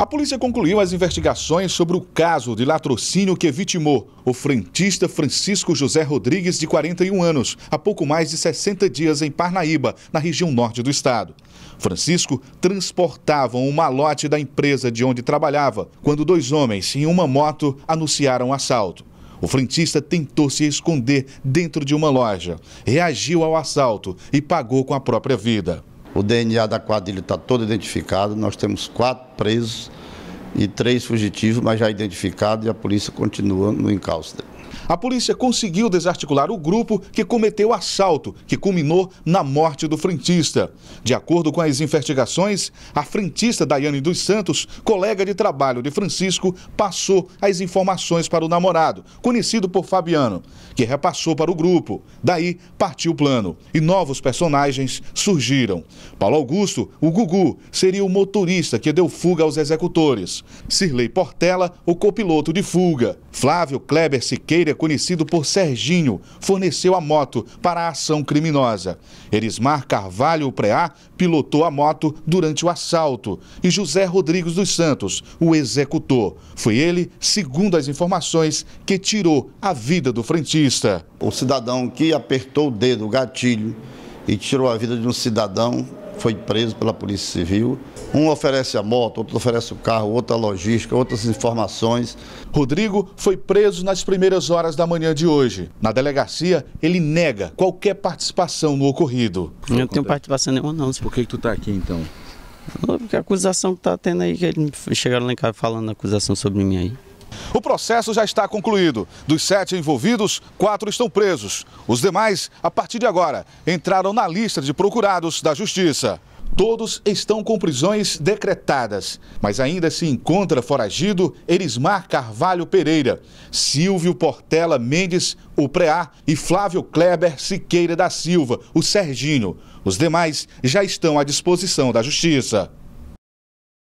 A polícia concluiu as investigações sobre o caso de latrocínio que vitimou o frentista Francisco José Rodrigues, de 41 anos, há pouco mais de 60 dias em Parnaíba, na região norte do estado. Francisco transportava um malote da empresa de onde trabalhava quando dois homens em uma moto anunciaram o assalto. O frentista tentou se esconder dentro de uma loja, reagiu ao assalto e pagou com a própria vida. O DNA da quadrilha está todo identificado. Nós temos quatro presos e três fugitivos, mas já identificados, e a polícia continua no encalço dele. A polícia conseguiu desarticular o grupo que cometeu o assalto, que culminou na morte do frentista. De acordo com as investigações, a frentista Daiane dos Santos, colega de trabalho de Francisco, passou as informações para o namorado, conhecido por Fabiano, que repassou para o grupo. Daí partiu o plano e novos personagens surgiram. Paulo Augusto, o Gugu, seria o motorista que deu fuga aos executores. Sirley Portela, o copiloto de fuga. Flávio Kleber Siqueira conhecido por Serginho, forneceu a moto para a ação criminosa. Erismar Carvalho Preá pilotou a moto durante o assalto e José Rodrigues dos Santos o executou. Foi ele, segundo as informações, que tirou a vida do frentista. O cidadão que apertou o dedo, o gatilho, e tirou a vida de um cidadão foi preso pela Polícia Civil. Um oferece a moto, outro oferece o carro, outra logística, outras informações. Rodrigo foi preso nas primeiras horas da manhã de hoje. Na delegacia, ele nega qualquer participação no ocorrido. Eu não tenho participação nenhuma, não. Por que, que tu está aqui então? Porque a acusação que tá tendo aí, que eles chegaram lá em casa falando acusação sobre mim aí. O processo já está concluído. Dos sete envolvidos, quatro estão presos. Os demais, a partir de agora, entraram na lista de procurados da Justiça. Todos estão com prisões decretadas, mas ainda se encontra foragido Erismar Carvalho Pereira, Silvio Portela Mendes, o Preá, e Flávio Kleber Siqueira da Silva, o Serginho. Os demais já estão à disposição da Justiça.